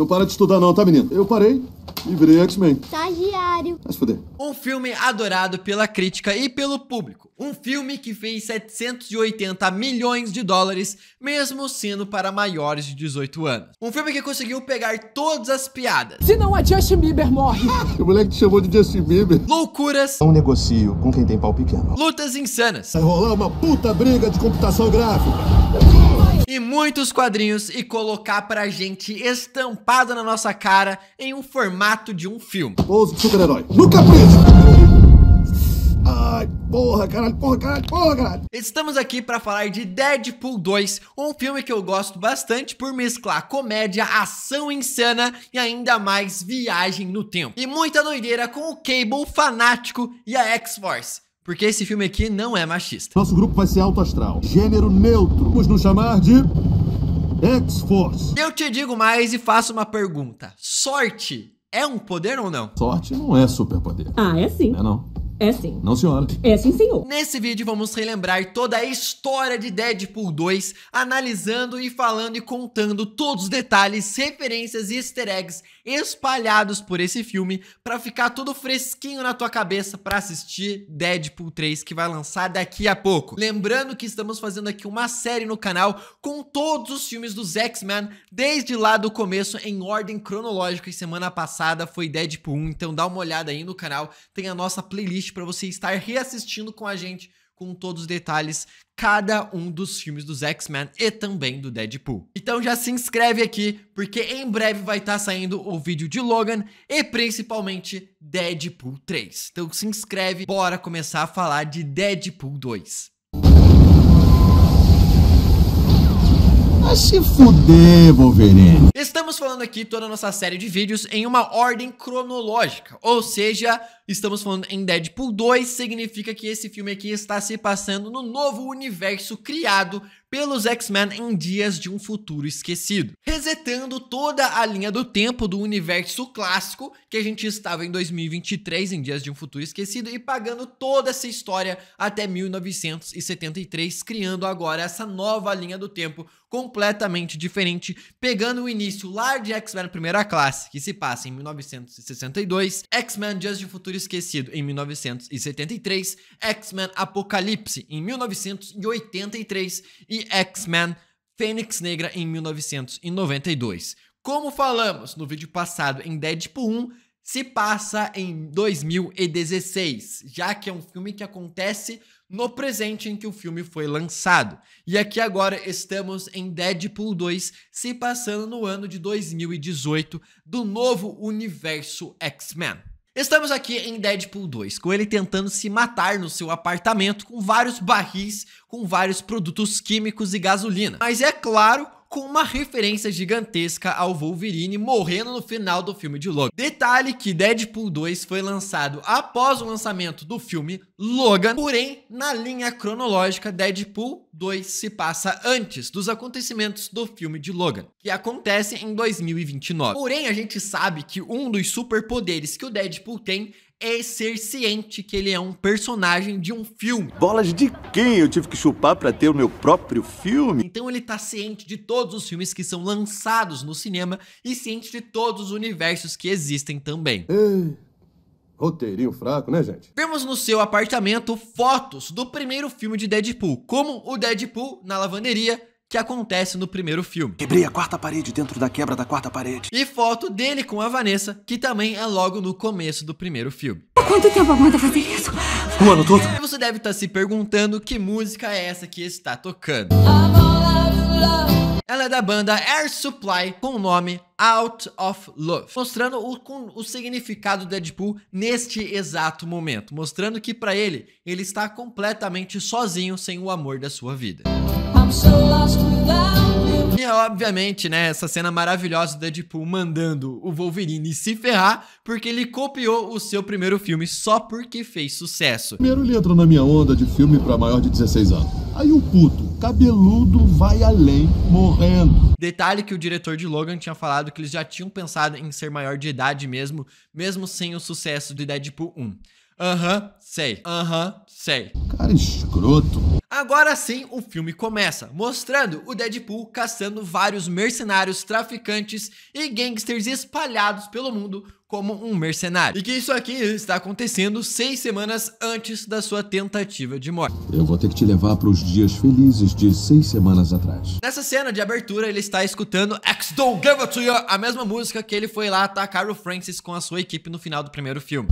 Não para de estudar não, tá, menino? Eu parei e virei X-Men. Estagiário. Mas fuder. Um filme adorado pela crítica e pelo público. Um filme que fez 780 milhões de dólares, mesmo sendo para maiores de 18 anos. Um filme que conseguiu pegar todas as piadas. Se não, a é Justin Bieber morre. o moleque te chamou de Justin Bieber. Loucuras. um negocio com quem tem pau pequeno. Lutas insanas. Vai rolar uma puta briga de computação gráfica e muitos quadrinhos e colocar pra gente estampado na nossa cara em um formato de um filme. Bolso de super-herói. Nunca capricho! Ai, porra, caralho, porra, caralho, porra, caralho. Estamos aqui para falar de Deadpool 2, um filme que eu gosto bastante por mesclar comédia, ação insana e ainda mais viagem no tempo. E muita doideira com o Cable fanático e a X-Force porque esse filme aqui não é machista. Nosso grupo vai ser alto astral, gênero neutro. Vamos nos chamar de X-Force. Eu te digo mais e faço uma pergunta. Sorte é um poder ou não? Sorte não é superpoder. Ah, é sim. É não. É sim. Não, senhora. É sim, senhor. Nesse vídeo vamos relembrar toda a história de Deadpool 2, analisando e falando e contando todos os detalhes, referências e easter eggs espalhados por esse filme para ficar tudo fresquinho na tua cabeça para assistir Deadpool 3 que vai lançar daqui a pouco. Lembrando que estamos fazendo aqui uma série no canal com todos os filmes dos X-Men desde lá do começo em ordem cronológica e semana passada foi Deadpool 1, então dá uma olhada aí no canal, tem a nossa playlist para você estar reassistindo com a gente com todos os detalhes cada um dos filmes dos X-Men e também do Deadpool. Então já se inscreve aqui porque em breve vai estar tá saindo o vídeo de Logan e principalmente Deadpool 3. Então se inscreve, bora começar a falar de Deadpool 2. Vai se fuder, Wolverine. Estamos falando aqui toda a nossa série de vídeos em uma ordem cronológica, ou seja, estamos falando em Deadpool 2, significa que esse filme aqui está se passando no novo universo criado pelos X-Men em Dias de um Futuro Esquecido, resetando toda a linha do tempo do universo clássico que a gente estava em 2023 em Dias de um Futuro Esquecido e pagando toda essa história até 1973, criando agora essa nova linha do tempo completamente diferente, pegando o início lá de X-Men Primeira Classe, que se passa em 1962, X-Men Dias de Futuro Esquecido em 1973, X-Men Apocalipse em 1983 e X-Men Fênix Negra em 1992. Como falamos no vídeo passado em Deadpool 1, se passa em 2016, já que é um filme que acontece no presente em que o filme foi lançado. E aqui agora estamos em Deadpool 2, se passando no ano de 2018 do novo universo X-Men. Estamos aqui em Deadpool 2, com ele tentando se matar no seu apartamento com vários barris, com vários produtos químicos e gasolina. Mas é claro, com uma referência gigantesca ao Wolverine morrendo no final do filme de Logan. Detalhe que Deadpool 2 foi lançado após o lançamento do filme Logan, porém, na linha cronológica, Deadpool 2 se passa antes dos acontecimentos do filme de Logan, que acontece em 2029. Porém, a gente sabe que um dos superpoderes que o Deadpool tem é ser ciente que ele é um personagem de um filme. Bolas de quem? Eu tive que chupar para ter o meu próprio filme? Então ele tá ciente de todos os filmes que são lançados no cinema e ciente de todos os universos que existem também. Roteirinho fraco, né, gente? Vemos no seu apartamento fotos do primeiro filme de Deadpool, como o Deadpool na lavanderia que acontece no primeiro filme. Quebrei a quarta parede dentro da quebra da quarta parede. E foto dele com a Vanessa, que também é logo no começo do primeiro filme. por quanto tempo Amanda fazer isso? O ano todo. E você deve estar tá se perguntando que música é essa que está tocando. Ela é da banda Air Supply com o nome Out of Love, mostrando o, o significado do Deadpool neste exato momento, mostrando que para ele ele está completamente sozinho sem o amor da sua vida. E obviamente, né, essa cena maravilhosa do Deadpool mandando o Wolverine se ferrar porque ele copiou o seu primeiro filme só porque fez sucesso. Primeiro ele entrou na minha onda de filme para maior de 16 anos. Aí o puto, cabeludo, vai além, morrendo. Detalhe que o diretor de Logan tinha falado que eles já tinham pensado em ser maior de idade mesmo, mesmo sem o sucesso do Deadpool 1. Aham, uhum, sei. Aham, uhum, sei. Cara escroto. Agora sim, o filme começa, mostrando o Deadpool caçando vários mercenários, traficantes e gangsters espalhados pelo mundo como um mercenário. E que isso aqui está acontecendo seis semanas antes da sua tentativa de morte. Eu vou ter que te levar para os dias felizes de seis semanas atrás. Nessa cena de abertura, ele está escutando X Don't Give It To You, a mesma música que ele foi lá atacar o Francis com a sua equipe no final do primeiro filme.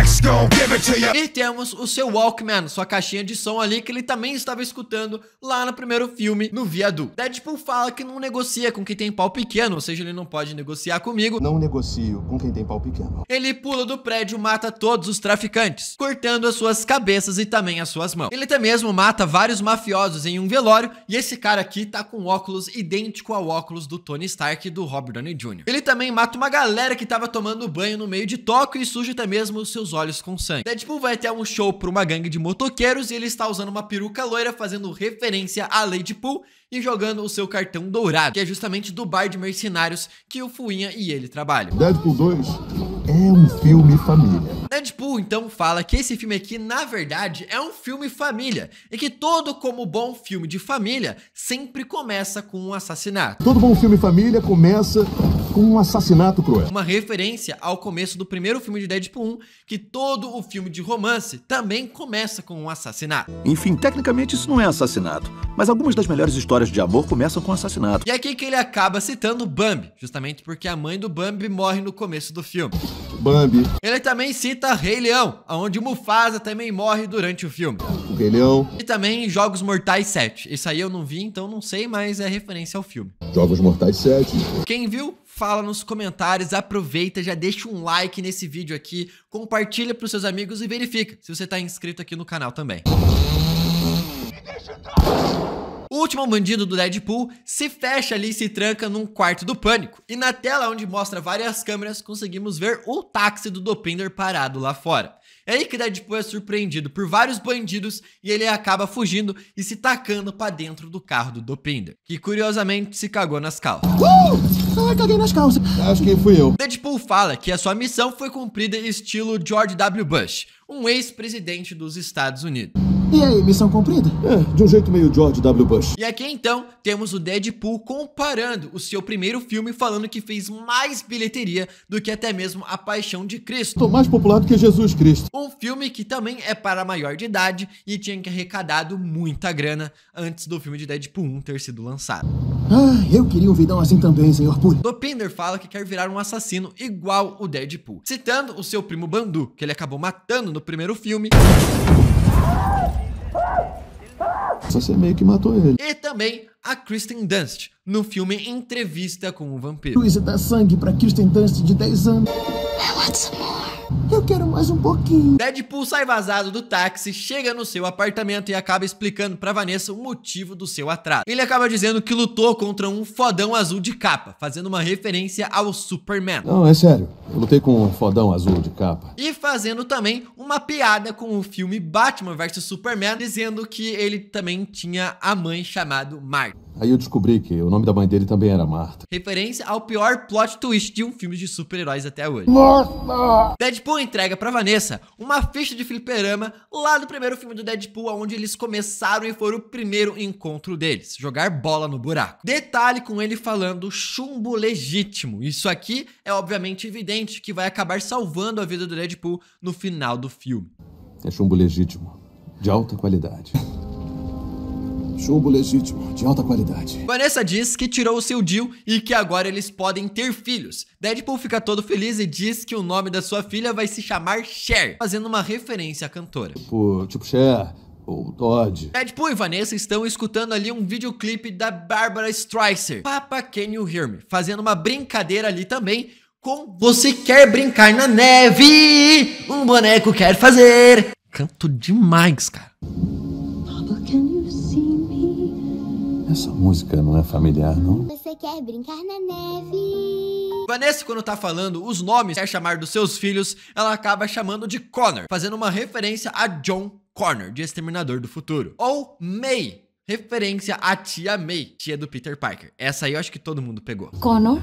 X Don't Give It To You. E temos o seu Walkman, sua caixinha de som ali que ele também estava escutando lá no primeiro filme, no Viadu. Deadpool fala que não negocia com quem tem pau pequeno, ou seja, ele não pode negociar comigo. Não negocio com quem tem pau pequeno. Ele pula do prédio, mata todos os traficantes, cortando as suas cabeças e também as suas mãos. Ele até mesmo mata vários mafiosos em um velório e esse cara aqui tá com óculos idêntico ao óculos do Tony Stark e do Robert Downey Jr. Ele também mata uma galera que tava tomando banho no meio de Tóquio e suja até mesmo os seus olhos com sangue. Deadpool vai até um show pra uma gangue de motoqueiros e ele está usando uma peruca loira fazendo referência a Lady Pool e jogando o seu cartão dourado, que é justamente do bar de mercenários que o Fuinha e ele trabalham. Deadpool 2 é um filme família. Deadpool então fala que esse filme aqui, na verdade, é um filme família e que todo como bom filme de família sempre começa com um assassinato. Todo bom filme família começa com um assassinato cruel. Uma referência ao começo do primeiro filme de Deadpool 1, que todo o filme de romance também começa com um assassinato. Enfim, tecnicamente isso não é assassinato, mas algumas das melhores histórias de amor começam com assassinato. E é aqui que ele acaba citando Bambi, justamente porque a mãe do Bambi morre no começo do filme. Bambi. Ele também cita Rei Leão, onde Mufasa também morre durante o filme. O Rei Leão. E também Jogos Mortais 7. Isso aí eu não vi, então não sei, mas é referência ao filme. Jogos Mortais 7. Quem viu, fala nos comentários, aproveita, já deixa um like nesse vídeo aqui, compartilha para os seus amigos e verifica se você está inscrito aqui no canal também. O último bandido do Deadpool se fecha ali e se tranca num quarto do pânico. E na tela onde mostra várias câmeras, conseguimos ver o táxi do Dopinder parado lá fora. É aí que Deadpool é surpreendido por vários bandidos e ele acaba fugindo e se tacando para dentro do carro do Dopinder, que curiosamente se cagou nas calças. Uh! Ai, caguei nas calças. Acho que fui eu. Deadpool fala que a sua missão foi cumprida estilo George W. Bush, um ex-presidente dos Estados Unidos. E aí, missão cumprida? É, de um jeito meio George W. Bush. E aqui então, temos o Deadpool comparando o seu primeiro filme falando que fez mais bilheteria do que até mesmo A Paixão de Cristo. Tô mais popular do que Jesus Cristo. Um filme que também é para maior de idade e tinha que arrecadado muita grana antes do filme de Deadpool 1 ter sido lançado. Ah, eu queria um vidão assim também, senhor Puri. Dopinder fala que quer virar um assassino igual o Deadpool, citando o seu primo Bandu, que ele acabou matando no primeiro filme. Você meio que matou ele. E também a Kristen Dunst, no filme Entrevista com o Vampiro. Luísa dá sangue pra Kristen Dunst de 10 anos. É, what's eu quero mais um pouquinho. Deadpool sai vazado do táxi, chega no seu apartamento e acaba explicando para Vanessa o motivo do seu atraso. Ele acaba dizendo que lutou contra um fodão azul de capa, fazendo uma referência ao Superman. Não, é sério. Eu lutei com um fodão azul de capa. E fazendo também uma piada com o filme Batman vs Superman, dizendo que ele também tinha a mãe chamado Marta. Aí eu descobri que o nome da mãe dele também era Marta. Referência ao pior plot twist de um filme de super-heróis até hoje. Nossa! Deadpool entrega para Vanessa uma ficha de fliperama lá do primeiro filme do Deadpool, onde eles começaram e foram o primeiro encontro deles, jogar bola no buraco. Detalhe com ele falando chumbo legítimo. Isso aqui é obviamente evidente que vai acabar salvando a vida do Deadpool no final do filme. É chumbo legítimo, de alta qualidade. Chumbo legítimo, de alta qualidade. Vanessa diz que tirou o seu deal e que agora eles podem ter filhos. Deadpool fica todo feliz e diz que o nome da sua filha vai se chamar Cher, fazendo uma referência à cantora. Tipo, tipo Cher, ou Todd. Deadpool e Vanessa estão escutando ali um videoclipe da Barbara Streisand, Papa Can You Hear Me, fazendo uma brincadeira ali também com Você Quer Brincar na Neve, um boneco quer fazer. Canto demais, cara. Essa música não é familiar, não? Você quer brincar na neve? Vanessa, quando tá falando os nomes que quer chamar dos seus filhos, ela acaba chamando de Connor, fazendo uma referência a John Connor, de Exterminador do Futuro. Ou May, referência à tia May, tia do Peter Parker. Essa aí eu acho que todo mundo pegou. Connor,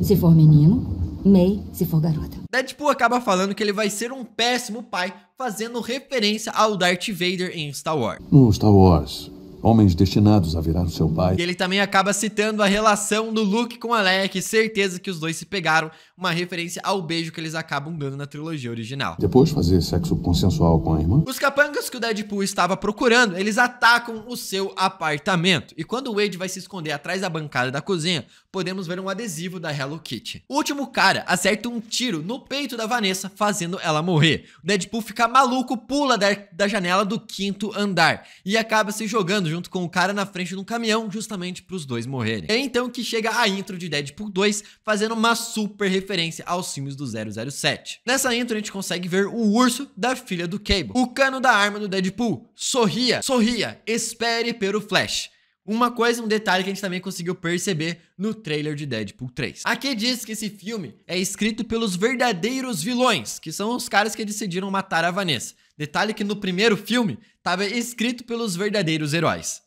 se for menino, May, se for garota. Deadpool acaba falando que ele vai ser um péssimo pai, fazendo referência ao Darth Vader em Star Wars. No Star Wars, homens destinados a virar o seu pai. E ele também acaba citando a relação do Luke com a Leia, que certeza que os dois se pegaram, uma referência ao beijo que eles acabam dando na trilogia original. Depois de fazer sexo consensual com a irmã. Os capangas que o Deadpool estava procurando, eles atacam o seu apartamento. E quando o Wade vai se esconder atrás da bancada da cozinha, podemos ver um adesivo da Hello Kitty. O último cara acerta um tiro no peito da Vanessa, fazendo ela morrer. O Deadpool fica maluco, pula da, da janela do quinto andar e acaba se jogando junto com o cara na frente de um caminhão, justamente para os dois morrerem. É então que chega a intro de Deadpool 2, fazendo uma super referência aos filmes do 007. Nessa intro a gente consegue ver o urso da filha do Cable, o cano da arma do Deadpool. Sorria, sorria, espere pelo Flash. Uma coisa, um detalhe que a gente também conseguiu perceber no trailer de Deadpool 3. Aqui diz que esse filme é escrito pelos verdadeiros vilões, que são os caras que decidiram matar a Vanessa. Detalhe que no primeiro filme estava escrito pelos verdadeiros heróis.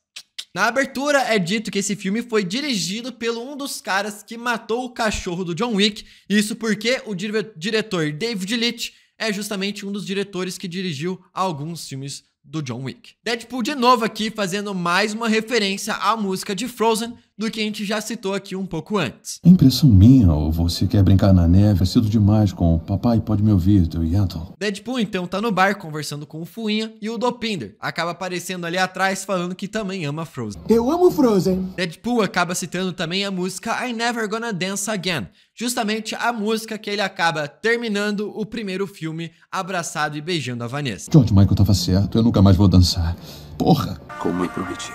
Na abertura é dito que esse filme foi dirigido pelo um dos caras que matou o cachorro do John Wick, isso porque o dire diretor David Leitch é justamente um dos diretores que dirigiu alguns filmes do John Wick. Deadpool de novo aqui fazendo mais uma referência à música de Frozen, do que a gente já citou aqui um pouco antes. Impressão minha, ou você quer brincar na neve, é cedo demais com o Papai Pode Me Ouvir, do Yentl. Deadpool então tá no bar conversando com o Fuinha e o Dopinder acaba aparecendo ali atrás falando que também ama Frozen. Eu amo Frozen. Deadpool acaba citando também a música I Never Gonna Dance Again, justamente a música que ele acaba terminando o primeiro filme abraçado e beijando a Vanessa. George Michael tava certo, eu nunca mais vou dançar. Porra! Como eu prometi.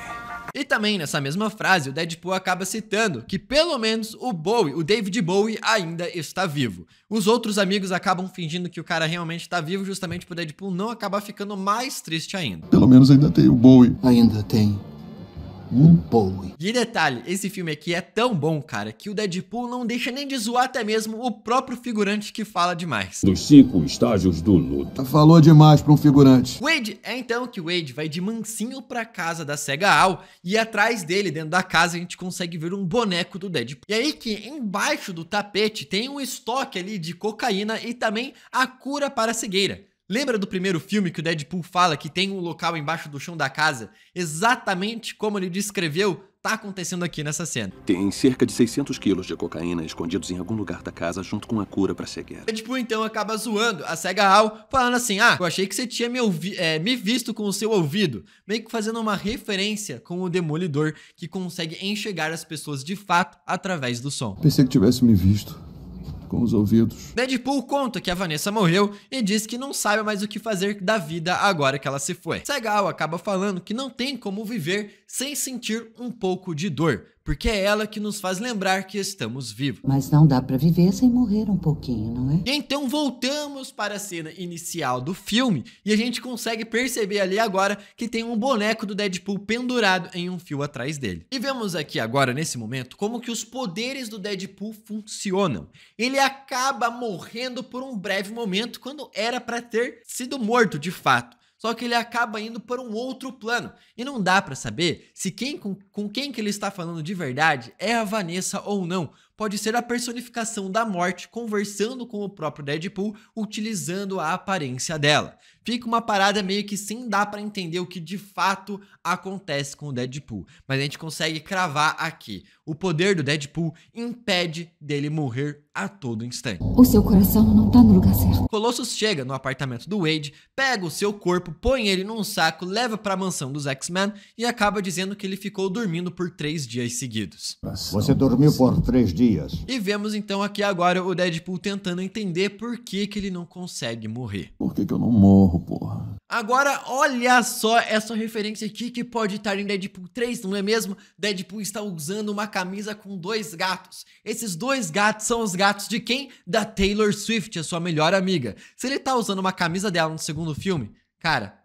E também nessa mesma frase, o Deadpool acaba citando que pelo menos o Bowie, o David Bowie, ainda está vivo. Os outros amigos acabam fingindo que o cara realmente está vivo, justamente para o Deadpool não acabar ficando mais triste ainda. Pelo menos ainda tem o Bowie. Ainda tem um Bowie. E detalhe, esse filme aqui é tão bom, cara, que o Deadpool não deixa nem de zoar até mesmo o próprio figurante que fala demais. Dos cinco estágios do luto. Falou demais pra um figurante. Wade, é então que Wade vai de mansinho pra casa da Sega Al e atrás dele, dentro da casa, a gente consegue ver um boneco do Deadpool. E aí que embaixo do tapete tem um estoque ali de cocaína e também a cura para a cegueira. Lembra do primeiro filme que o Deadpool fala que tem um local embaixo do chão da casa? Exatamente como ele descreveu, tá acontecendo aqui nessa cena. Tem cerca de 600 quilos de cocaína escondidos em algum lugar da casa junto com a cura pra cegueira. Deadpool então acaba zoando a cega Al, falando assim, ah, eu achei que você tinha me, é, me visto com o seu ouvido. Meio que fazendo uma referência com o Demolidor, que consegue enxergar as pessoas de fato através do som. Pensei que tivesse me visto com os ouvidos. Deadpool conta que a Vanessa morreu e diz que não sabe mais o que fazer da vida agora que ela se foi. Segal acaba falando que não tem como viver sem sentir um pouco de dor porque é ela que nos faz lembrar que estamos vivos. Mas não dá para viver sem morrer um pouquinho, não é? E então voltamos para a cena inicial do filme e a gente consegue perceber ali agora que tem um boneco do Deadpool pendurado em um fio atrás dele. E vemos aqui agora nesse momento como que os poderes do Deadpool funcionam. Ele acaba morrendo por um breve momento quando era para ter sido morto de fato. Só que ele acaba indo para um outro plano. E não dá para saber se quem com, com, quem que ele está falando de verdade é a Vanessa ou não. Pode ser a personificação da morte conversando com o próprio Deadpool utilizando a aparência dela fica uma parada meio que sem dar para entender o que de fato acontece com o Deadpool. Mas a gente consegue cravar aqui. O poder do Deadpool impede dele morrer a todo instante. O seu coração não tá no lugar certo. Colossus chega no apartamento do Wade, pega o seu corpo, põe ele num saco, leva para a mansão dos X-Men e acaba dizendo que ele ficou dormindo por três dias seguidos. Você dormiu por três dias. E vemos então aqui agora o Deadpool tentando entender por que, que ele não consegue morrer. Por que, que eu não morro? Agora, olha só essa referência aqui que pode estar em Deadpool 3, não é mesmo? Deadpool está usando uma camisa com dois gatos. Esses dois gatos são os gatos de quem? Da Taylor Swift, a sua melhor amiga. Se ele está usando uma camisa dela no segundo filme, cara,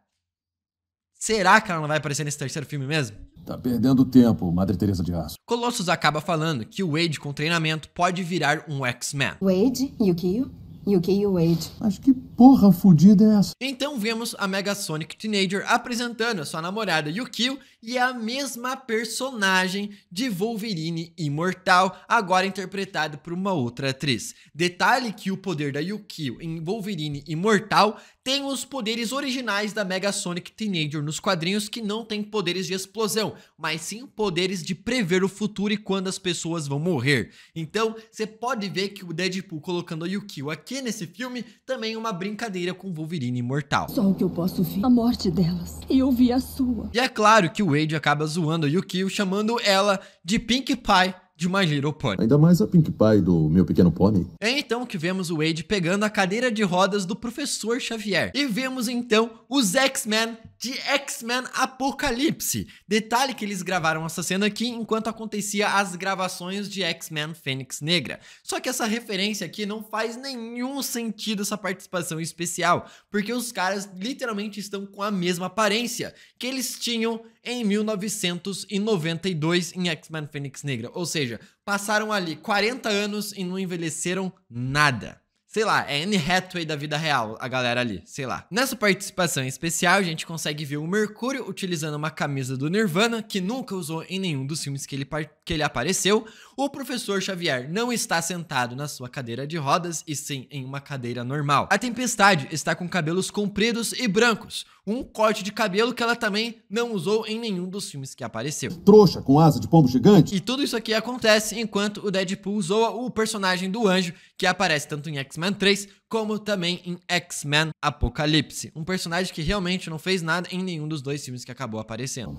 será que ela não vai aparecer nesse terceiro filme mesmo? Tá perdendo tempo, Madre Teresa de Aço. Colossus acaba falando que o Wade com treinamento pode virar um X-Men. Wade, Yukio, e o K.U. Wade. Acho que porra fodida é essa? Então vemos a Mega Sonic Teenager apresentando a sua namorada Yukio e a mesma personagem de Wolverine Imortal, agora interpretada por uma outra atriz. Detalhe que o poder da Yukio em Wolverine Imortal tem os poderes originais da Mega Sonic Teenager nos quadrinhos que não tem poderes de explosão, mas sim poderes de prever o futuro e quando as pessoas vão morrer. Então, você pode ver que o Deadpool colocando a Yukio aqui nesse filme também é uma brincadeira com Wolverine Imortal. Só o que eu posso ver, a morte delas, e eu vi a sua. E é claro que o Wade acaba zoando a Yukio, chamando ela de Pink Pie de My Little Pony. Ainda mais a Pink Pie do Meu Pequeno Pony. É então que vemos o Wade pegando a cadeira de rodas do professor Xavier. E vemos então os X-Men de X-Men Apocalipse. Detalhe que eles gravaram essa cena aqui enquanto acontecia as gravações de X-Men Fênix Negra. Só que essa referência aqui não faz nenhum sentido essa participação especial, porque os caras literalmente estão com a mesma aparência que eles tinham em 1992 em X-Men Fênix Negra. Ou seja, passaram ali 40 anos e não envelheceram nada. Sei lá, é Anne Hathaway da vida real, a galera ali, sei lá. Nessa participação especial, a gente consegue ver o Mercúrio utilizando uma camisa do Nirvana, que nunca usou em nenhum dos filmes que ele, que ele apareceu. O professor Xavier não está sentado na sua cadeira de rodas, e sim em uma cadeira normal. A Tempestade está com cabelos compridos e brancos, um corte de cabelo que ela também não usou em nenhum dos filmes que apareceu. Trouxa com asa de pombo gigante? E tudo isso aqui acontece enquanto o Deadpool zoa o personagem do anjo, que aparece tanto em X-Men X-Men 3, como também em X-Men Apocalipse. Um personagem que realmente não fez nada em nenhum dos dois filmes que acabou aparecendo.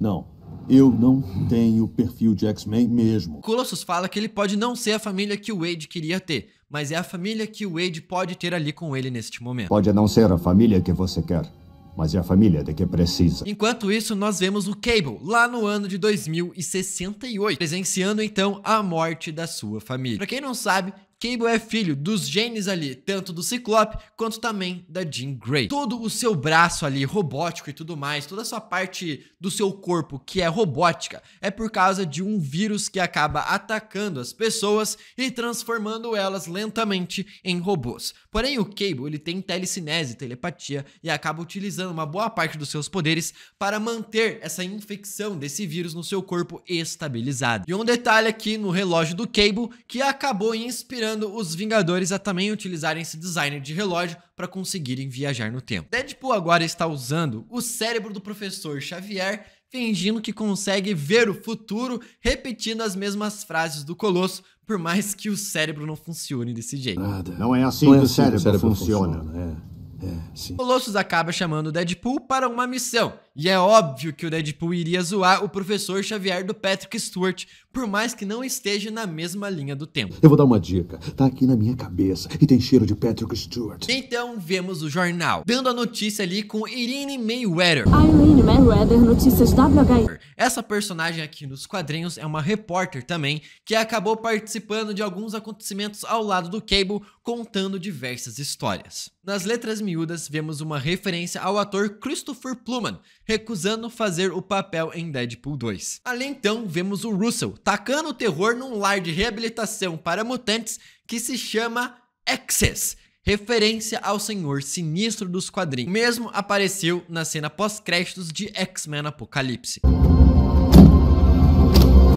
Não, Eu não tenho perfil de X-Men mesmo. Colossus fala que ele pode não ser a família que o Wade queria ter, mas é a família que o Wade pode ter ali com ele neste momento. Pode não ser a família que você quer, mas é a família de que precisa. Enquanto isso, nós vemos o Cable lá no ano de 2068, presenciando então a morte da sua família. Para quem não sabe, Cable é filho dos genes ali, tanto do Ciclope quanto também da Jean Grey. Todo o seu braço ali, robótico e tudo mais, toda a sua parte do seu corpo que é robótica, é por causa de um vírus que acaba atacando as pessoas e transformando elas lentamente em robôs. Porém, o Cable ele tem telecinese, telepatia e acaba utilizando uma boa parte dos seus poderes para manter essa infecção desse vírus no seu corpo estabilizado. E um detalhe aqui no relógio do Cable que acabou inspirando inspirando os Vingadores a também utilizarem esse design de relógio para conseguirem viajar no tempo. Deadpool agora está usando o cérebro do professor Xavier fingindo que consegue ver o futuro, repetindo as mesmas frases do Colosso, por mais que o cérebro não funcione desse jeito. Nada. Não é assim, não é assim que o cérebro, o cérebro funciona. funciona né? é. É, o Lossos acaba chamando o Deadpool para uma missão, e é óbvio que o Deadpool iria zoar o professor Xavier do Patrick Stewart, por mais que não esteja na mesma linha do tempo. Eu vou dar uma dica, tá aqui na minha cabeça e tem cheiro de Patrick Stewart. Então vemos o jornal, dando a notícia ali com Irene Mayweather. Irene Mayweather, notícias WH. Essa personagem aqui nos quadrinhos é uma repórter também, que acabou participando de alguns acontecimentos ao lado do Cable, contando diversas histórias. Nas letras miúdas, vemos uma referência ao ator Christopher Plumman, recusando fazer o papel em Deadpool 2. Ali então, vemos o Russell tacando o terror num lar de reabilitação para mutantes que se chama Access, referência ao Senhor Sinistro dos quadrinhos. O mesmo apareceu na cena pós-créditos de X-Men Apocalipse.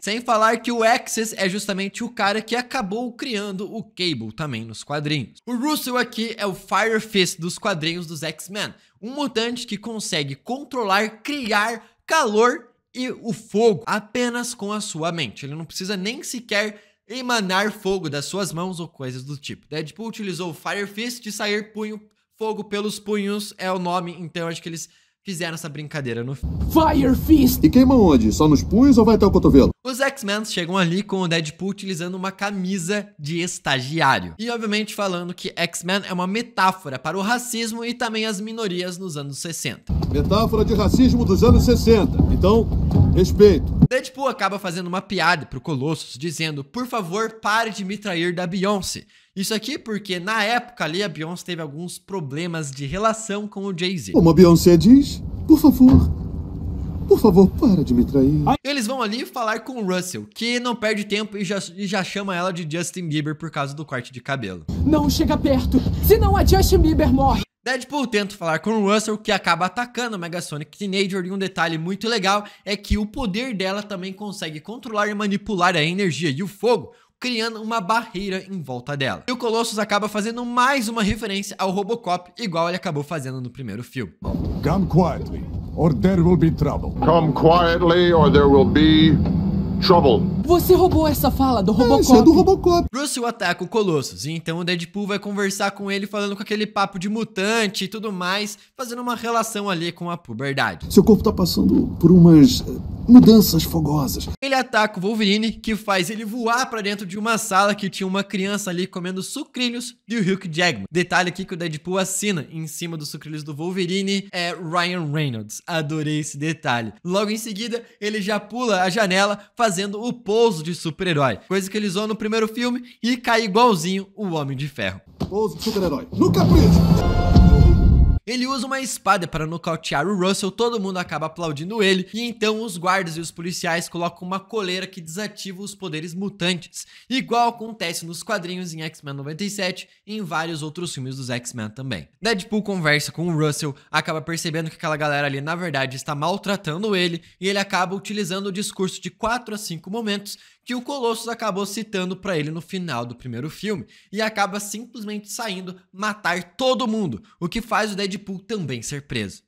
Sem falar que o Axis é justamente o cara que acabou criando o Cable também nos quadrinhos. O Russell aqui é o Fire Fist dos quadrinhos dos X-Men, um mutante que consegue controlar, criar calor e o fogo apenas com a sua mente. Ele não precisa nem sequer emanar fogo das suas mãos ou coisas do tipo. Deadpool utilizou o Fire Fist de sair punho fogo pelos punhos é o nome, então acho que eles fizeram essa brincadeira no Fire Fist. E queima onde? Só nos punhos ou vai até o cotovelo? Os X-Men chegam ali com o Deadpool utilizando uma camisa de estagiário. E obviamente falando que X-Men é uma metáfora para o racismo e também as minorias nos anos 60. Metáfora de racismo dos anos 60. Então, respeito. Deadpool acaba fazendo uma piada pro Colossus, dizendo: "Por favor, pare de me trair da Beyoncé". Isso aqui porque na época ali a Beyoncé teve alguns problemas de relação com o Jay-Z. Como a Beyoncé diz, por favor, por favor, para de me trair. Eles vão ali falar com o Russell, que não perde tempo e já, e já chama ela de Justin Bieber por causa do corte de cabelo. Não chega perto, senão a Justin Bieber morre. Deadpool tenta falar com o Russell, que acaba atacando a Megasonic Teenager, e um detalhe muito legal é que o poder dela também consegue controlar e manipular a energia e o fogo, criando uma barreira em volta dela. E o Colossus acaba fazendo mais uma referência ao Robocop, igual ele acabou fazendo no primeiro filme. Come quietly, or there will be trouble. Come quietly, or there will be trouble. Você roubou essa fala do Robocop. É, isso é do Robocop. Russell ataca o Colossus e então o Deadpool vai conversar com ele falando com aquele papo de mutante e tudo mais, fazendo uma relação ali com a puberdade. Seu corpo tá passando por umas eh, mudanças fogosas. Ele ataca o Wolverine, que faz ele voar para dentro de uma sala que tinha uma criança ali comendo sucrilhos de Hugh Jackman. Detalhe aqui que o Deadpool assina em cima dos sucrilhos do Wolverine é Ryan Reynolds. Adorei esse detalhe. Logo em seguida, ele já pula a janela, fazendo fazendo o pouso de super-herói, coisa que ele usou no primeiro filme e cai igualzinho o Homem de Ferro. Pouso de super-herói. No ele usa uma espada para nocautear o Russell, todo mundo acaba aplaudindo ele, e então os guardas e os policiais colocam uma coleira que desativa os poderes mutantes, igual acontece nos quadrinhos em X-Men 97 e em vários outros filmes dos X-Men também. Deadpool conversa com o Russell, acaba percebendo que aquela galera ali na verdade está maltratando ele, e ele acaba utilizando o discurso de 4 a 5 momentos que o Colossus acabou citando para ele no final do primeiro filme e acaba simplesmente saindo matar todo mundo, o que faz o Deadpool também ser preso.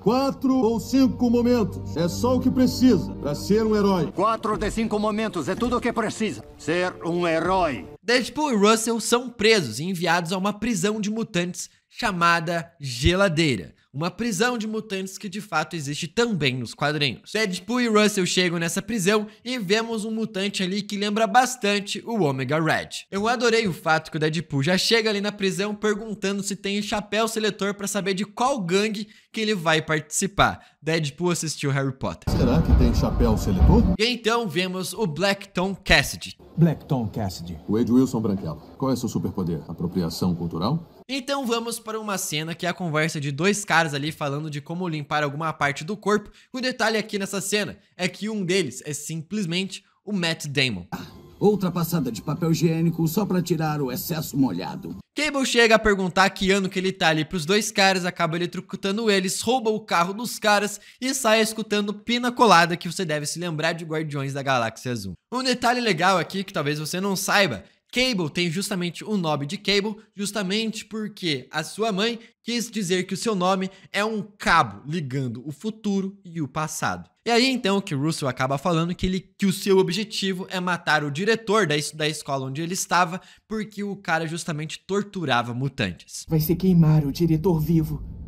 Quatro ou cinco momentos é só o que precisa para ser um herói. Quatro de cinco momentos é tudo o que precisa ser um herói. Deadpool e Russell são presos e enviados a uma prisão de mutantes chamada Geladeira uma prisão de mutantes que de fato existe também nos quadrinhos. Deadpool e Russell chegam nessa prisão e vemos um mutante ali que lembra bastante o Omega Red. Eu adorei o fato que o Deadpool já chega ali na prisão perguntando se tem chapéu seletor para saber de qual gangue que ele vai participar. Deadpool assistiu Harry Potter. Será que tem chapéu seletor? E então vemos o Black Tom Cassidy. Black Tom Cassidy. O Ed Wilson Branquelo. Qual é seu superpoder? Apropriação cultural? Então vamos para uma cena que é a conversa de dois caras ali falando de como limpar alguma parte do corpo. O detalhe aqui nessa cena é que um deles é simplesmente o Matt Damon. Ah. Outra passada de papel higiênico só para tirar o excesso molhado. Cable chega a perguntar que ano que ele tá ali pros dois caras, acaba eletrocutando eles, rouba o carro dos caras e sai escutando Pina Colada que você deve se lembrar de Guardiões da Galáxia Azul. Um detalhe legal aqui que talvez você não saiba Cable tem justamente o nome de Cable, justamente porque a sua mãe quis dizer que o seu nome é um cabo ligando o futuro e o passado. E aí então que Russell acaba falando que, ele, que o seu objetivo é matar o diretor da, da escola onde ele estava, porque o cara justamente torturava mutantes. Vai ser queimar o diretor vivo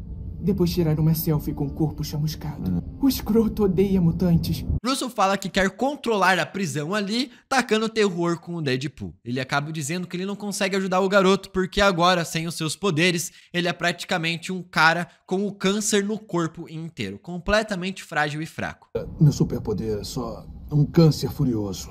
depois tirar uma selfie com o corpo chamuscado. O escroto odeia mutantes. Russell fala que quer controlar a prisão ali, tacando terror com o Deadpool. Ele acaba dizendo que ele não consegue ajudar o garoto porque agora, sem os seus poderes, ele é praticamente um cara com o câncer no corpo inteiro, completamente frágil e fraco. Meu superpoder é só um câncer furioso.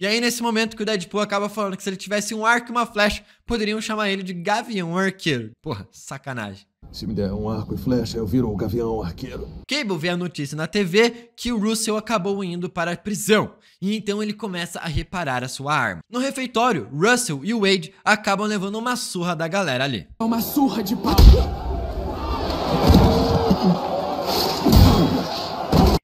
E aí, nesse momento que o Deadpool acaba falando que se ele tivesse um arco e uma flecha, poderiam chamar ele de Gavião Arqueiro. Porra, sacanagem. Se me der um arco e flecha, eu viro o gavião arqueiro. Cable vê a notícia na TV que o Russell acabou indo para a prisão, e então ele começa a reparar a sua arma. No refeitório, Russell e Wade acabam levando uma surra da galera ali. É Uma surra de pau.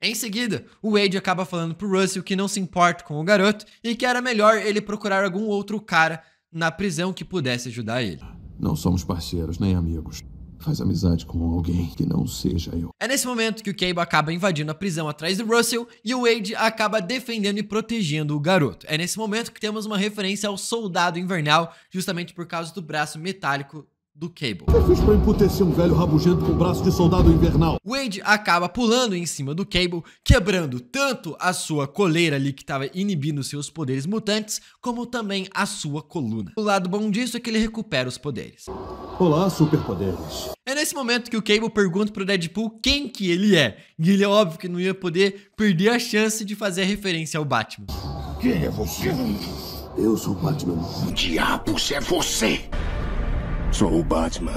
Em seguida, o Wade acaba falando pro Russell que não se importa com o garoto e que era melhor ele procurar algum outro cara na prisão que pudesse ajudar ele. Não somos parceiros nem amigos. Faz amizade com alguém que não seja eu. É nesse momento que o Cable acaba invadindo a prisão atrás do Russell e o Wade acaba defendendo e protegendo o garoto. É nesse momento que temos uma referência ao Soldado Invernal, justamente por causa do braço metálico do Cable. Eu fiz pra emputecer um velho rabugento com braço de soldado invernal. Wade acaba pulando em cima do Cable, quebrando tanto a sua coleira ali que estava inibindo seus poderes mutantes, como também a sua coluna. O lado bom disso é que ele recupera os poderes. Olá, superpoderes. É nesse momento que o Cable pergunta pro Deadpool quem que ele é. E ele é óbvio que não ia poder perder a chance de fazer referência ao Batman. Quem é você? Eu sou o Batman. O diabo é você! Sou o Batman.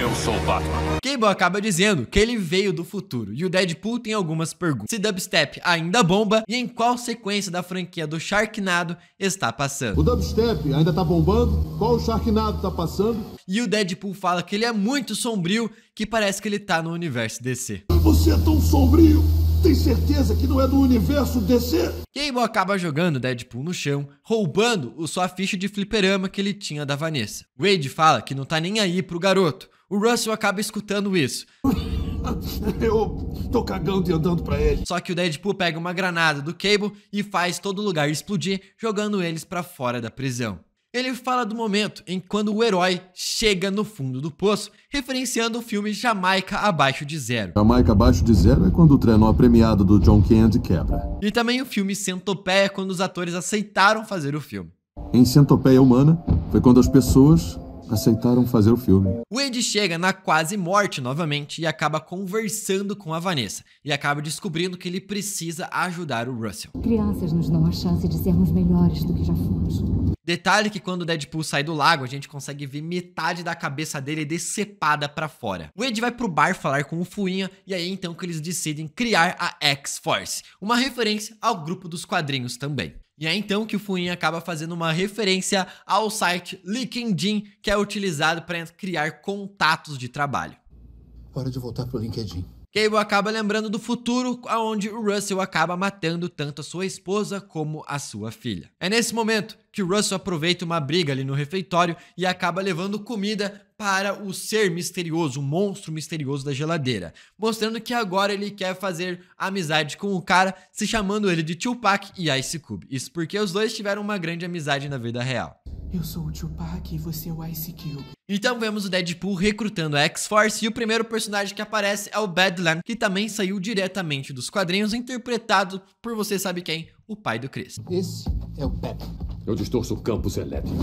Eu sou o Batman. Cable acaba dizendo que ele veio do futuro e o Deadpool tem algumas perguntas. Se dubstep ainda bomba e em qual sequência da franquia do Sharknado está passando? O dubstep ainda tá bombando? Qual o Sharknado tá passando? E o Deadpool fala que ele é muito sombrio, que parece que ele tá no universo DC. Você é tão sombrio tem certeza que não é do universo DC? Cable acaba jogando Deadpool no chão, roubando o sua ficha de fliperama que ele tinha da Vanessa. Wade fala que não tá nem aí pro garoto. O Russell acaba escutando isso. Eu tô cagando e andando pra ele. Só que o Deadpool pega uma granada do Cable e faz todo lugar explodir, jogando eles para fora da prisão. Ele fala do momento em quando o herói chega no fundo do poço, referenciando o filme Jamaica Abaixo de Zero. Jamaica Abaixo de Zero é quando o trenó premiado do John Candy quebra. E também o filme Centopeia, quando os atores aceitaram fazer o filme. Em Centopeia Humana, foi quando as pessoas aceitaram fazer o filme. O Ed chega na quase morte novamente e acaba conversando com a Vanessa e acaba descobrindo que ele precisa ajudar o Russell. Crianças nos dão a chance de sermos melhores do que já fomos. Detalhe que quando o Deadpool sai do lago, a gente consegue ver metade da cabeça dele decepada para fora. O Ed vai pro bar falar com o Fuinha e aí então que eles decidem criar a X-Force, uma referência ao grupo dos quadrinhos também. E é então que o Fuinha acaba fazendo uma referência ao site LinkedIn, que é utilizado para criar contatos de trabalho. Hora de voltar pro LinkedIn. Cable acaba lembrando do futuro onde o Russell acaba matando tanto a sua esposa como a sua filha. É nesse momento que o Russell aproveita uma briga ali no refeitório e acaba levando comida para o ser misterioso, o monstro misterioso da geladeira, mostrando que agora ele quer fazer amizade com o cara, se chamando ele de Tupac e Ice Cube. Isso porque os dois tiveram uma grande amizade na vida real. Eu sou o Tupac e você é o Ice Cube. Então vemos o Deadpool recrutando a X-Force e o primeiro personagem que aparece é o Badland, que também saiu diretamente dos quadrinhos, interpretado por você sabe quem? O pai do Chris. Esse é o Badland. Eu distorço campos elétricos.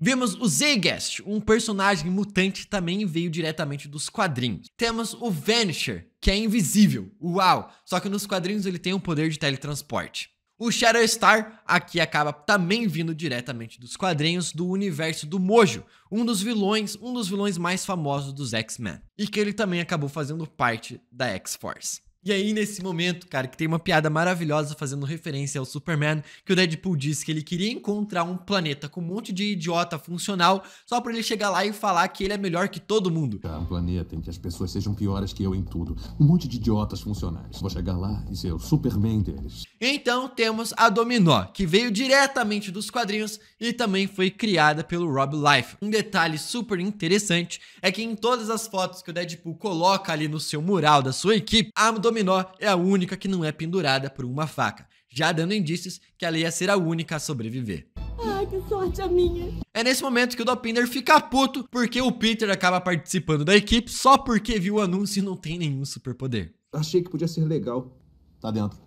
Vimos o Zeghest, um personagem mutante também veio diretamente dos quadrinhos. Temos o Vanisher, que é invisível, uau! Só que nos quadrinhos ele tem o poder de teletransporte. O Shadow Star aqui acaba também vindo diretamente dos quadrinhos do universo do Mojo, um dos vilões, um dos vilões mais famosos dos X-Men, e que ele também acabou fazendo parte da X-Force. E aí, nesse momento, cara, que tem uma piada maravilhosa fazendo referência ao Superman, que o Deadpool disse que ele queria encontrar um planeta com um monte de idiota funcional só para ele chegar lá e falar que ele é melhor que todo mundo. Tá, um planeta em que as pessoas sejam piores que eu em tudo. Um monte de idiotas funcionais. Vou chegar lá e ser o Superman deles. Então temos a Dominó, que veio diretamente dos quadrinhos e também foi criada pelo Rob Life. Um detalhe super interessante é que em todas as fotos que o Deadpool coloca ali no seu mural da sua equipe, a Dominó dominó é a única que não é pendurada por uma faca, já dando indícios que ela ia ser a única a sobreviver. Ai, que sorte a minha. É nesse momento que o Dopinder fica puto porque o Peter acaba participando da equipe só porque viu o anúncio e não tem nenhum superpoder. Achei que podia ser legal. Tá dentro.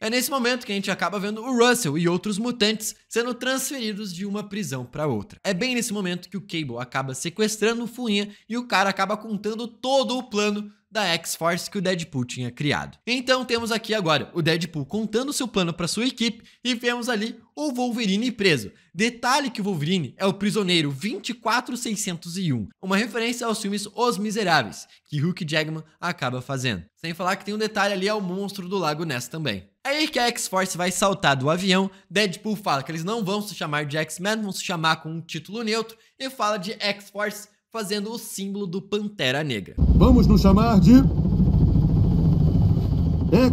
É. é nesse momento que a gente acaba vendo o Russell e outros mutantes sendo transferidos de uma prisão para outra. É bem nesse momento que o Cable acaba sequestrando o Fuinha e o cara acaba contando todo o plano da X-Force que o Deadpool tinha criado. Então temos aqui agora o Deadpool contando seu plano para sua equipe e vemos ali o Wolverine preso. Detalhe que o Wolverine é o prisioneiro 24601, uma referência aos filmes Os Miseráveis, que Hugh Jackman acaba fazendo. Sem falar que tem um detalhe ali ao é monstro do lago Ness também. É aí que a X-Force vai saltar do avião, Deadpool fala que eles não vão se chamar de X-Men, vão se chamar com um título neutro, e fala de X-Force fazendo o símbolo do Pantera Negra. Vamos nos chamar de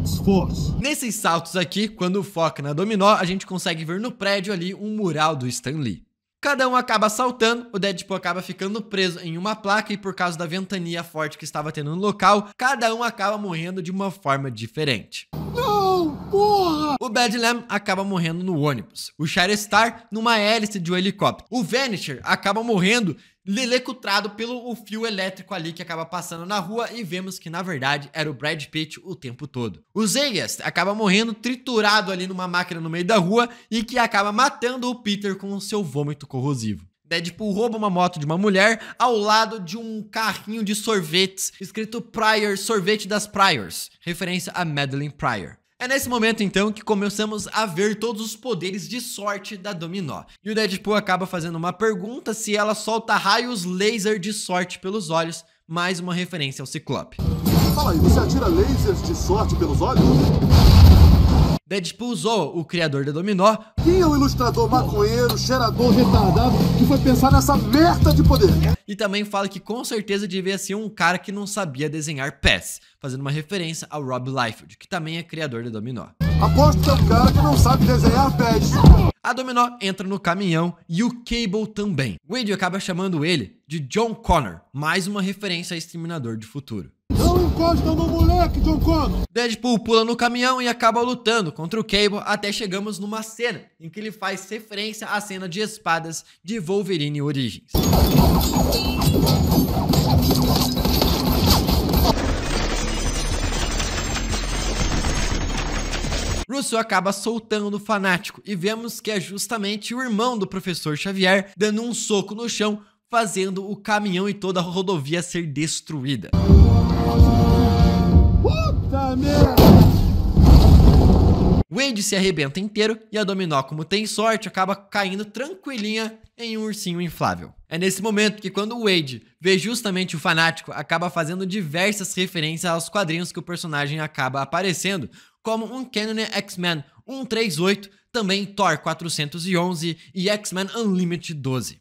X-Force. Nesses saltos aqui, quando foca na dominó, a gente consegue ver no prédio ali um mural do Stan Lee. Cada um acaba saltando, o Deadpool acaba ficando preso em uma placa e por causa da ventania forte que estava tendo no local, cada um acaba morrendo de uma forma diferente. Não, porra! O Badlam acaba morrendo no ônibus, o Star numa hélice de um helicóptero, o Vanisher acaba morrendo lelecutrado pelo o fio elétrico ali que acaba passando na rua e vemos que na verdade era o Brad Pitt o tempo todo. O Zayas acaba morrendo triturado ali numa máquina no meio da rua e que acaba matando o Peter com o seu vômito corrosivo. Deadpool é, tipo, rouba uma moto de uma mulher ao lado de um carrinho de sorvetes escrito Pryor, sorvete das Pryors, referência a Madeline Pryor. É nesse momento então que começamos a ver todos os poderes de sorte da Dominó. E o Deadpool acaba fazendo uma pergunta se ela solta raios laser de sorte pelos olhos, mais uma referência ao Ciclope. Fala aí, você atira lasers de sorte pelos olhos? Deadpool usou o criador de Dominó. Quem é o ilustrador maconheiro, cheirador, retardado que foi pensar nessa merda de poder? E também fala que com certeza devia ser um cara que não sabia desenhar pés, fazendo uma referência ao Rob Liefeld, que também é criador de Dominó. Aposto que é um cara que não sabe desenhar pés. A Dominó entra no caminhão e o Cable também. Wade acaba chamando ele de John Connor, mais uma referência a Exterminador de Futuro no moleque, John Connor! Deadpool pula no caminhão e acaba lutando contra o Cable até chegamos numa cena em que ele faz referência à cena de espadas de Wolverine Origins. Russo acaba soltando o fanático e vemos que é justamente o irmão do professor Xavier dando um soco no chão, fazendo o caminhão e toda a rodovia ser destruída merda! Wade se arrebenta inteiro e a Dominó, como tem sorte, acaba caindo tranquilinha em um ursinho inflável. É nesse momento que quando o Wade vê justamente o fanático, acaba fazendo diversas referências aos quadrinhos que o personagem acaba aparecendo, como um Canon X-Men 138, também Thor 411 e X-Men Unlimited 12.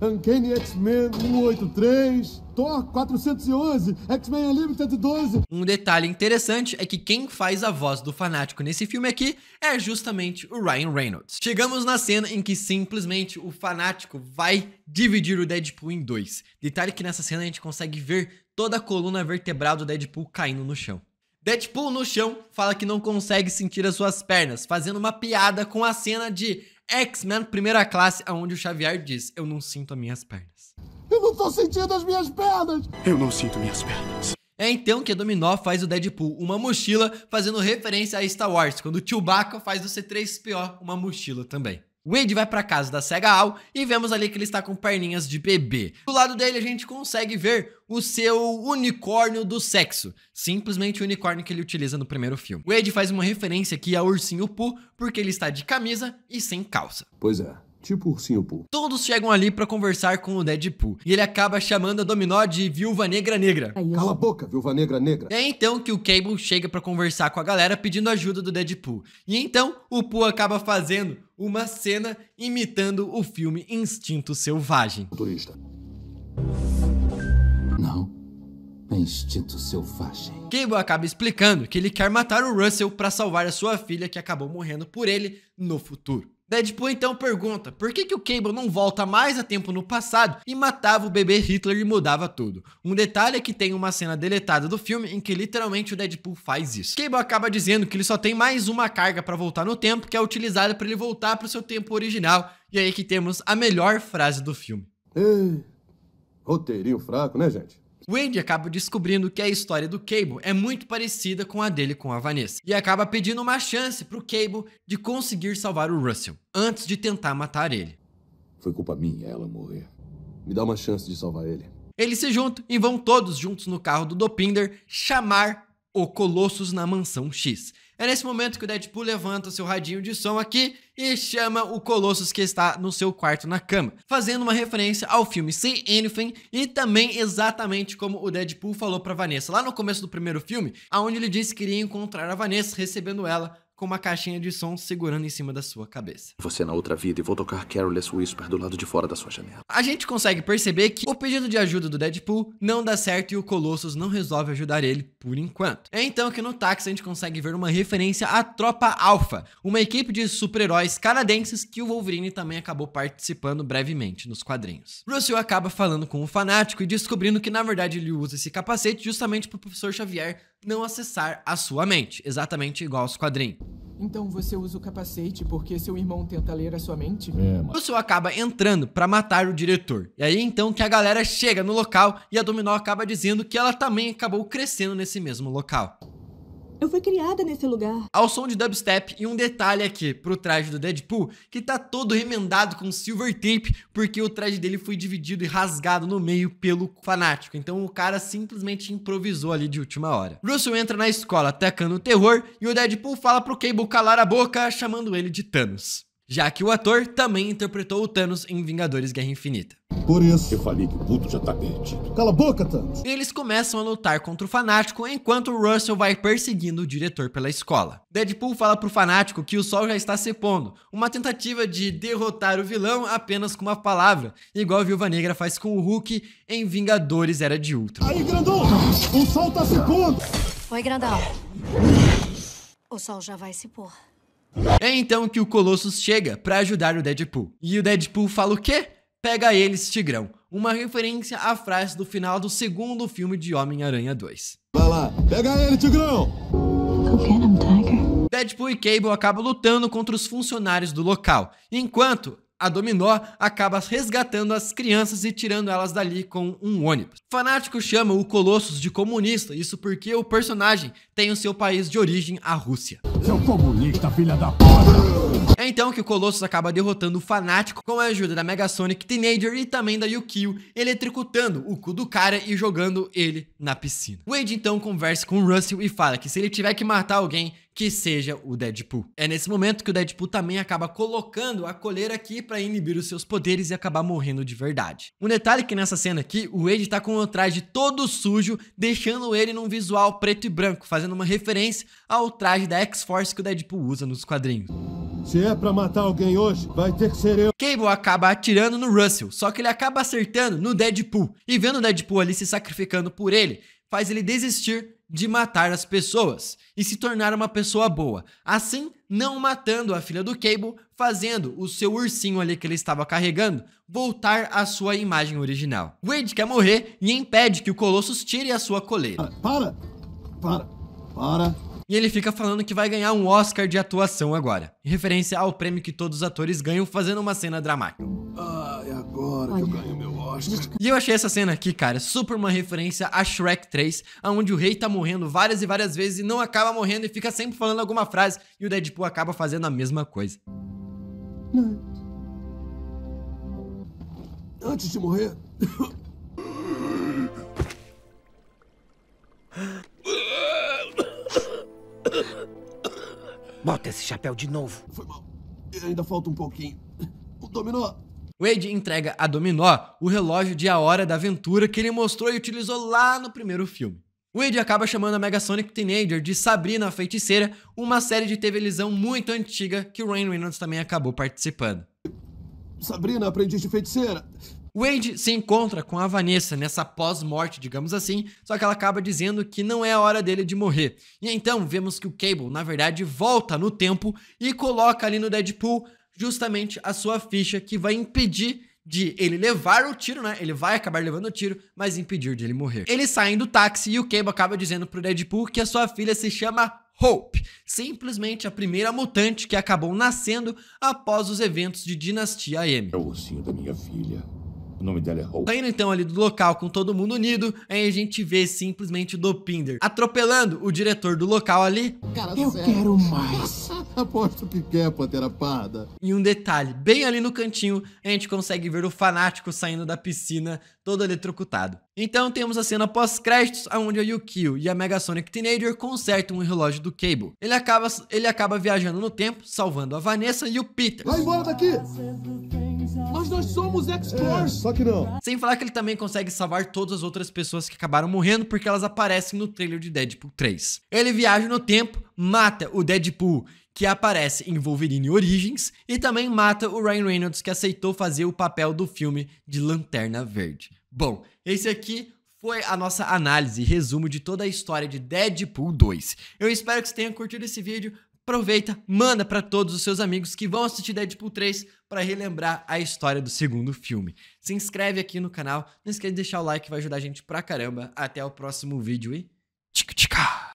Uncanny X-Men 183, Thor 411, X-Men Unlimited 12. Um detalhe interessante é que quem faz a voz do fanático nesse filme aqui é justamente o Ryan Reynolds. Chegamos na cena em que simplesmente o fanático vai dividir o Deadpool em dois. Detalhe que nessa cena a gente consegue ver toda a coluna vertebral do Deadpool caindo no chão. Deadpool no chão fala que não consegue sentir as suas pernas, fazendo uma piada com a cena de X-Men Primeira Classe, onde o Xavier diz: Eu não sinto as minhas pernas. Eu não tô sentindo as minhas pernas! Eu não sinto minhas pernas. É então que Dominó faz o Deadpool uma mochila, fazendo referência a Star Wars, quando o Chewbacca faz do C3PO uma mochila também. Wade vai para casa da Sega Al e vemos ali que ele está com perninhas de bebê. Do lado dele a gente consegue ver o seu unicórnio do sexo, simplesmente o unicórnio que ele utiliza no primeiro filme. Wade faz uma referência aqui a Ursinho Poo porque ele está de camisa e sem calça. Pois é. Tipo ursinho Pooh. Todos chegam ali para conversar com o Deadpool. E ele acaba chamando a Dominó de Viúva Negra Negra. Cala a boca, Viúva Negra Negra. É então que o Cable chega para conversar com a galera pedindo ajuda do Deadpool. E então o Pooh acaba fazendo uma cena imitando o filme Instinto Selvagem. Turista. Não. É instinto selvagem. Cable acaba explicando que ele quer matar o Russell para salvar a sua filha que acabou morrendo por ele no futuro. Deadpool então pergunta por que, que o Cable não volta mais a tempo no passado e matava o bebê Hitler e mudava tudo. Um detalhe é que tem uma cena deletada do filme em que literalmente o Deadpool faz isso. Cable acaba dizendo que ele só tem mais uma carga para voltar no tempo que é utilizada para ele voltar para o seu tempo original. E aí que temos a melhor frase do filme. Ei, roteirinho fraco, né, gente? Wendy acaba descobrindo que a história do Cable é muito parecida com a dele com a Vanessa e acaba pedindo uma chance pro Cable de conseguir salvar o Russell antes de tentar matar ele. Foi culpa minha ela morrer. Me dá uma chance de salvar ele. Eles se juntam e vão todos juntos no carro do Dopinder chamar o Colossus na mansão X. É nesse momento que o Deadpool levanta seu radinho de som aqui e chama o Colossus que está no seu quarto na cama, fazendo uma referência ao filme Say Anything e também exatamente como o Deadpool falou para Vanessa lá no começo do primeiro filme, aonde ele disse que iria encontrar a Vanessa recebendo ela com uma caixinha de som segurando em cima da sua cabeça. Você na outra vida e vou tocar Careless Whisper do lado de fora da sua janela. A gente consegue perceber que o pedido de ajuda do Deadpool não dá certo e o Colossus não resolve ajudar ele por enquanto. É então que no táxi a gente consegue ver uma referência à Tropa Alpha, uma equipe de super-heróis canadenses que o Wolverine também acabou participando brevemente nos quadrinhos. Russell acaba falando com o fanático e descobrindo que na verdade ele usa esse capacete justamente para o professor Xavier não acessar a sua mente, exatamente igual aos quadrinhos. Então você usa o capacete porque seu irmão tenta ler a sua mente? É, O senhor acaba entrando para matar o diretor. E aí então que a galera chega no local e a Dominó acaba dizendo que ela também acabou crescendo nesse mesmo local. Eu fui criada nesse lugar. Ao som de dubstep e um detalhe aqui pro traje do Deadpool, que tá todo remendado com silver tape, porque o traje dele foi dividido e rasgado no meio pelo fanático. Então o cara simplesmente improvisou ali de última hora. Russell entra na escola atacando o terror e o Deadpool fala pro Cable calar a boca, chamando ele de Thanos já que o ator também interpretou o Thanos em Vingadores Guerra Infinita. Por isso, eu falei que o mundo já tá perdido. Cala a boca, Thanos! eles começam a lutar contra o fanático enquanto o Russell vai perseguindo o diretor pela escola. Deadpool fala pro fanático que o sol já está se pondo, uma tentativa de derrotar o vilão apenas com uma palavra, igual a Viúva Negra faz com o Hulk em Vingadores Era de Ultra. Aí, grandão! O sol tá se pondo! Oi, grandão. O sol já vai se pôr. É então que o Colossus chega para ajudar o Deadpool. E o Deadpool fala o quê? Pega eles, Tigrão. Uma referência à frase do final do segundo filme de Homem-Aranha 2. Vai lá, pega ele, Tigrão! Tiger. Deadpool e Cable acabam lutando contra os funcionários do local, enquanto a Dominó acaba resgatando as crianças e tirando elas dali com um ônibus. Fanático chama o Colossus de comunista, isso porque o personagem tem o seu país de origem, a Rússia. Seu comunista, filha da puta! É então que o Colossus acaba derrotando o Fanático com a ajuda da Mega Sonic Teenager e também da Yukio, eletricutando o cu do cara e jogando ele na piscina. Wade então conversa com o Russell e fala que se ele tiver que matar alguém, que seja o Deadpool. É nesse momento que o Deadpool também acaba colocando a coleira aqui para inibir os seus poderes e acabar morrendo de verdade. Um detalhe que nessa cena aqui, o Wade tá com o traje todo sujo, deixando ele num visual preto e branco, fazendo uma referência ao traje da X-Force que o Deadpool usa nos quadrinhos. Se é pra matar alguém hoje, vai ter que ser eu. Cable acaba atirando no Russell, só que ele acaba acertando no Deadpool. E vendo o Deadpool ali se sacrificando por ele, faz ele desistir de matar as pessoas e se tornar uma pessoa boa. Assim, não matando a filha do Cable, fazendo o seu ursinho ali que ele estava carregando voltar à sua imagem original. Wade quer morrer e impede que o Colossus tire a sua coleira. Ah, para! Para! Para! E ele fica falando que vai ganhar um Oscar de atuação agora, em referência ao prêmio que todos os atores ganham fazendo uma cena dramática. Ah, é agora Olha. que eu ganho meu e eu achei essa cena aqui, cara, super uma referência a Shrek 3, onde o rei tá morrendo várias e várias vezes e não acaba morrendo e fica sempre falando alguma frase e o Deadpool acaba fazendo a mesma coisa. Antes de morrer. Bota esse chapéu de novo. Foi mal. Ainda falta um pouquinho. O dominó Wade entrega a Dominó o relógio de A Hora da Aventura que ele mostrou e utilizou lá no primeiro filme. Wade acaba chamando a Mega Sonic Teenager de Sabrina a Feiticeira, uma série de televisão muito antiga que o Ryan Reynolds também acabou participando. Sabrina, aprendiz de feiticeira. Wade se encontra com a Vanessa nessa pós-morte, digamos assim, só que ela acaba dizendo que não é a hora dele de morrer. E então vemos que o Cable, na verdade, volta no tempo e coloca ali no Deadpool justamente a sua ficha que vai impedir de ele levar o tiro, né? Ele vai acabar levando o tiro, mas impedir de ele morrer. Ele saem do táxi e o Cable acaba dizendo pro Deadpool que a sua filha se chama Hope, simplesmente a primeira mutante que acabou nascendo após os eventos de Dinastia M. É o ursinho da minha filha. O nome dela é Hope. Saindo tá então ali do local com todo mundo unido, aí a gente vê simplesmente o Dopinder atropelando o diretor do local ali. Cara, eu sério. quero mais. Aposto que quer, Pantera Parda. E um detalhe, bem ali no cantinho, a gente consegue ver o fanático saindo da piscina, todo eletrocutado. Então temos a cena pós-créditos, onde a Yukio e a Mega Sonic Teenager consertam o um relógio do Cable. Ele acaba, ele acaba viajando no tempo, salvando a Vanessa e o Peter. Vai embora daqui! Nós somos x É, só que não. Sem falar que ele também consegue salvar todas as outras pessoas que acabaram morrendo porque elas aparecem no trailer de Deadpool 3. Ele viaja no tempo, mata o Deadpool que aparece em Wolverine Origins e também mata o Ryan Reynolds que aceitou fazer o papel do filme de Lanterna Verde. Bom, esse aqui foi a nossa análise e resumo de toda a história de Deadpool 2. Eu espero que você tenha curtido esse vídeo aproveita, manda para todos os seus amigos que vão assistir Deadpool 3 para relembrar a história do segundo filme. Se inscreve aqui no canal, não esquece de deixar o like, vai ajudar a gente pra caramba. Até o próximo vídeo e tchau, tchau.